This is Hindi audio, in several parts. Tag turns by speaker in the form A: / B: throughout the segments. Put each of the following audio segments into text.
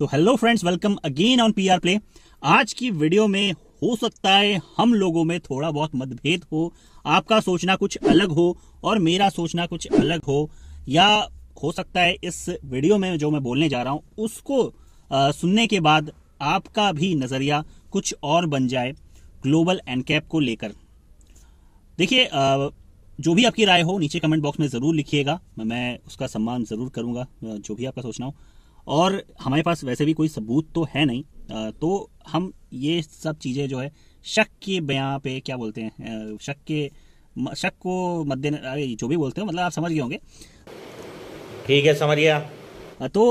A: तो hello friends welcome again on PR play आज की वीडियो में हो सकता है हम लोगों में थोड़ा बहुत मतभेद हो आपका सोचना कुछ अलग हो और मेरा सोचना कुछ अलग हो या हो सकता है इस वीडियो में जो मैं बोलने जा रहा हूं उसको आ, सुनने के बाद आपका भी नजरिया कुछ और बन जाए ग्लोबल एनकैप को लेकर देखिए जो भी आपकी राय हो नीचे कमेंट बॉक्स में ज़रूर लिखिएगा मैं उसका सम्मान ज़रूर करूंगा जो भी आपका सोचना हो और हमारे पास वैसे भी कोई सबूत तो है नहीं तो हम ये सब चीज़ें जो है शक के बयां पे क्या बोलते हैं शक के शक को मद्देनजर जो भी बोलते हैं मतलब आप समझ गए होंगे ठीक है समझ गया तो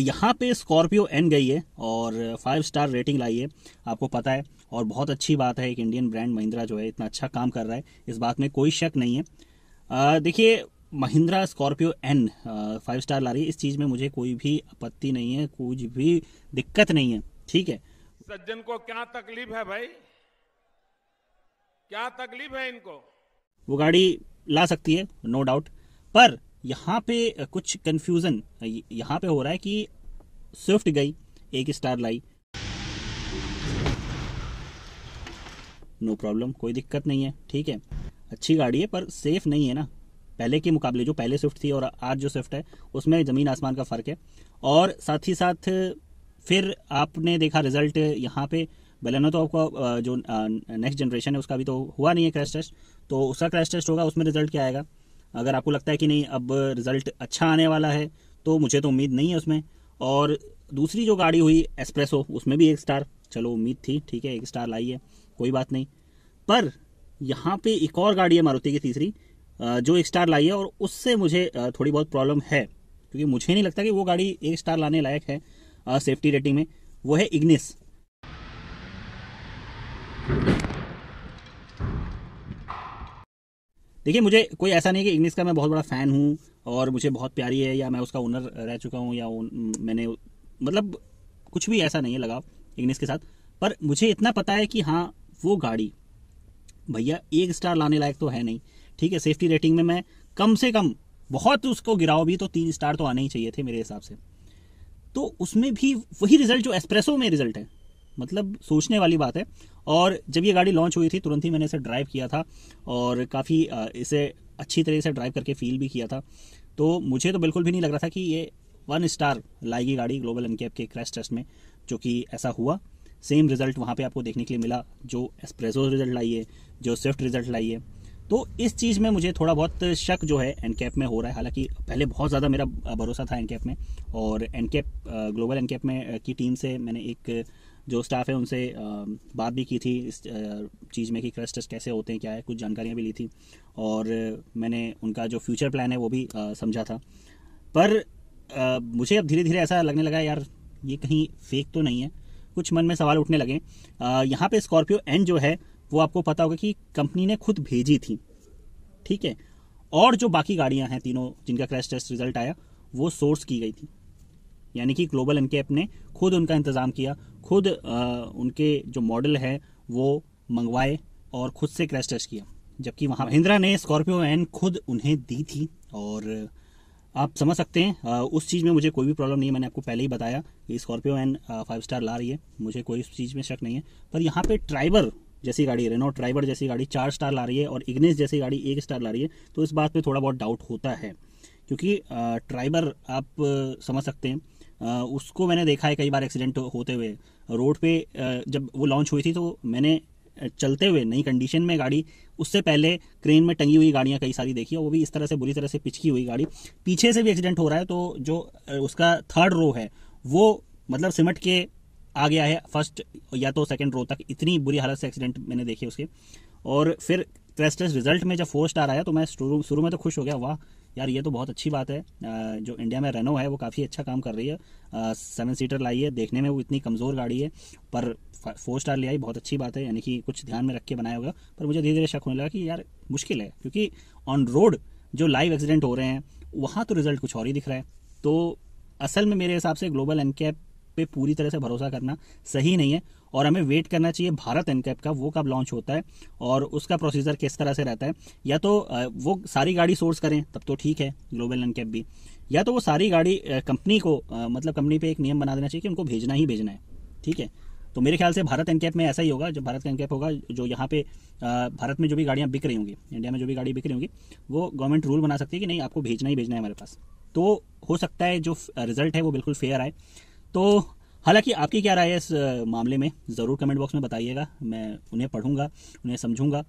A: यहाँ पे स्कॉर्पियो एन गई है और फाइव स्टार रेटिंग लाई है आपको पता है और बहुत अच्छी बात है एक इंडियन ब्रांड महिंद्रा जो है इतना अच्छा काम कर रहा है इस बात में कोई शक नहीं है देखिए Mahindra Scorpio N five star ला रही है इस चीज़ में मुझे कोई भी आपत्ति नहीं है कुछ भी दिक्कत नहीं है ठीक है सज्जन को क्या तकलीफ है भाई क्या तकलीफ है इनको वो गाड़ी ला सकती है नो डाउट पर यहाँ पे कुछ कन्फ्यूज़न यहाँ पे हो रहा है कि स्विफ्ट गई एक स्टार लाई नो no प्रॉब्लम कोई दिक्कत नहीं है ठीक है अच्छी गाड़ी है पर सेफ नहीं है ना पहले के मुकाबले जो पहले स्विफ्ट थी और आज जो स्विफ्ट है उसमें ज़मीन आसमान का फ़र्क है और साथ ही साथ फिर आपने देखा रिजल्ट यहाँ पे बेलेनो तो आपका जो नेक्स्ट जनरेशन है उसका भी तो हुआ नहीं है क्रैश टेस्ट तो उसका क्रैश टेस्ट होगा उसमें रिजल्ट क्या आएगा अगर आपको लगता है कि नहीं अब रिजल्ट अच्छा आने वाला है तो मुझे तो उम्मीद नहीं है उसमें और दूसरी जो गाड़ी हुई एक्सप्रेसो उसमें भी एक स्टार चलो उम्मीद थी ठीक है एक स्टार लाई है कोई बात नहीं पर यहाँ पे एक और गाड़ी है मारुति की तीसरी जो एक स्टार लाई है और उससे मुझे थोड़ी बहुत प्रॉब्लम है क्योंकि मुझे नहीं लगता कि वो गाड़ी एक स्टार लाने लायक है सेफ्टी रेटिंग में वो है इग्निस देखिए मुझे कोई ऐसा नहीं है कि इग्निस का मैं बहुत बड़ा फ़ैन हूँ और मुझे बहुत प्यारी है या मैं उसका ओनर रह चुका हूँ या मैंने मतलब कुछ भी ऐसा नहीं है लगाव इग्निस के साथ पर मुझे इतना पता है कि हाँ वो गाड़ी भैया एक स्टार लाने लायक तो है नहीं ठीक है सेफ्टी रेटिंग में मैं कम से कम बहुत उसको गिराओ भी तो तीन स्टार तो आने ही चाहिए थे मेरे हिसाब से तो उसमें भी वही रिजल्ट जो एस्प्रेसो में रिजल्ट है मतलब सोचने वाली बात है और जब ये गाड़ी लॉन्च हुई थी तुरंत ही मैंने इसे ड्राइव किया था और काफ़ी इसे अच्छी तरह से ड्राइव करके फील भी किया था तो मुझे तो बिल्कुल भी नहीं लग रहा था कि ये वन स्टार लाएगी गाड़ी ग्लोबल एनकेप के क्रैश टेस्ट में जो कि ऐसा हुआ सेम रिजल्ट वहाँ पे आपको देखने के लिए मिला जो एस्प्रेसो रिजल्ट लाइए जो स्विफ्ट रिजल्ट लाइए तो इस चीज़ में मुझे थोड़ा बहुत शक जो है एनकैप में हो रहा है हालांकि पहले बहुत ज़्यादा मेरा भरोसा था एनकैप में और एनकैप ग्लोबल एनकैप में की टीम से मैंने एक जो स्टाफ है उनसे बात भी की थी इस चीज़ में कि क्रश टेस्ट कैसे होते हैं क्या है कुछ जानकारियाँ भी ली थी और मैंने उनका जो फ्यूचर प्लान है वो भी समझा था पर मुझे अब धीरे धीरे ऐसा लगने लगा यार ये कहीं फेक तो नहीं है कुछ मन में सवाल उठने लगे यहाँ पे स्कॉर्पियो एन जो है वो आपको पता होगा कि कंपनी ने खुद भेजी थी ठीक है और जो बाकी गाड़ियां हैं तीनों जिनका क्रैश टेस्ट रिजल्ट आया वो सोर्स की गई थी यानी कि ग्लोबल एनकेप ने खुद उनका इंतज़ाम किया खुद आ, उनके जो मॉडल है वो मंगवाए और खुद से क्रैश टेस्ट किया जबकि वहाँ महिंद्रा ने स्कॉर्पियो एन खुद उन्हें दी थी और आप समझ सकते हैं उस चीज़ में मुझे कोई भी प्रॉब्लम नहीं है मैंने आपको पहले ही बताया कि स्कॉर्पियो एन फाइव स्टार ला रही है मुझे कोई उस चीज़ में शक नहीं है पर यहाँ पे ट्राइवर जैसी गाड़ी रेनो ड्राइवर जैसी गाड़ी चार स्टार ला रही है और इग्नेस जैसी गाड़ी एक स्टार ला रही है तो इस बात पर थोड़ा बहुत डाउट होता है क्योंकि ट्राइबर आप समझ सकते हैं उसको मैंने देखा है कई बार एक्सीडेंट होते हुए रोड पे जब वो लॉन्च हुई थी तो मैंने चलते हुए नई कंडीशन में गाड़ी उससे पहले क्रेन में टंगी हुई गाड़ियाँ कई सारी देखी और वो भी इस तरह से बुरी तरह से पिचकी हुई गाड़ी पीछे से भी एक्सीडेंट हो रहा है तो जो उसका थर्ड रो है वो मतलब सिमट के आ गया है फर्स्ट या तो सेकेंड रो तक इतनी बुरी हालत से एक्सीडेंट मैंने देखे उसके और फिर टेस्ट टेस्ट रिजल्ट में जब फोर स्टार आया तो मैं शुरू में तो खुश हो गया वाह यार ये तो बहुत अच्छी बात है जो इंडिया में रेनो है वो काफ़ी अच्छा काम कर रही है सेवन सीटर लाई है देखने में वो इतनी कमज़ोर गाड़ी है पर फोर स्टार ले आई बहुत अच्छी बात है यानी कि कुछ ध्यान में रख के बनाया होगा पर मुझे धीरे धीरे शक होने लगा कि यार मुश्किल है क्योंकि ऑन रोड जो लाइव एक्सीडेंट हो रहे हैं वहाँ तो रिजल्ट कुछ और ही दिख रहा है तो असल में मेरे हिसाब से ग्लोबल एम कैप पे पूरी तरह से भरोसा करना सही नहीं है और हमें वेट करना चाहिए भारत एनकैप का वो कब लॉन्च होता है और उसका प्रोसीजर किस तरह से रहता है या तो वो सारी गाड़ी सोर्स करें तब तो ठीक है ग्लोबल एनकैप भी या तो वो सारी गाड़ी कंपनी को मतलब कंपनी पे एक नियम बना देना चाहिए कि उनको भेजना ही भेजना है ठीक है तो मेरे ख्याल से भारत एनकैप में ऐसा ही होगा जो भारत का एनकैप होगा जो यहाँ पे भारत में जो भी गाड़ियाँ बिक रही होंगी इंडिया में जो भी गाड़ी बिक रही होंगी वो गवर्नमेंट रूल बना सकती है कि नहीं आपको भेजना ही भेजना है हमारे पास तो हो सकता है जो रिजल्ट है वो बिल्कुल फेयर आए तो हालांकि आपकी क्या राय है इस मामले में ज़रूर कमेंट बॉक्स में बताइएगा मैं उन्हें पढ़ूंगा उन्हें समझूंगा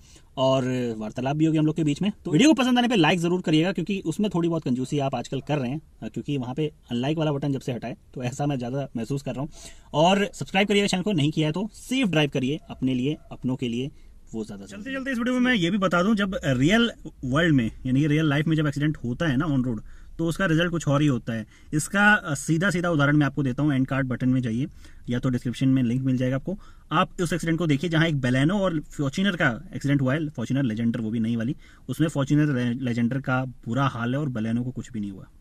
A: और वार्तालाप भी होगी हम लोग के बीच में तो वीडियो को पसंद आने पे लाइक ज़रूर करिएगा क्योंकि उसमें थोड़ी बहुत कंजूसी आप आजकल कर रहे हैं क्योंकि वहाँ पे अनलाइक वाला बटन जब से हटाए तो ऐसा मैं ज़्यादा महसूस कर रहा हूँ और सब्सक्राइब करिएगा चैनल को नहीं किया है तो सेफ ड्राइव करिए अपने लिए अपनों के लिए वो ज़्यादा चलते चलते इस वीडियो में मैं ये भी बता दूँ जब रियल वर्ल्ड में यानी रियल लाइफ में जब एक्सीडेंट होता है ना ऑन रोड तो उसका रिजल्ट कुछ और ही होता है इसका सीधा सीधा उदाहरण मैं आपको देता हूँ एंड कार्ड बटन में जाइए या तो डिस्क्रिप्शन में लिंक मिल जाएगा आपको आप उस एक्सीडेंट को देखिए जहां एक बेलेनो और फॉर्चुनर का एक्सीडेंट हुआ है फॉर्चुनर लेजेंडर वो भी नहीं वाली उसमें फॉर्चुनर लेजेंडर का बुरा हाल है और बेलेनो को कुछ भी नहीं हुआ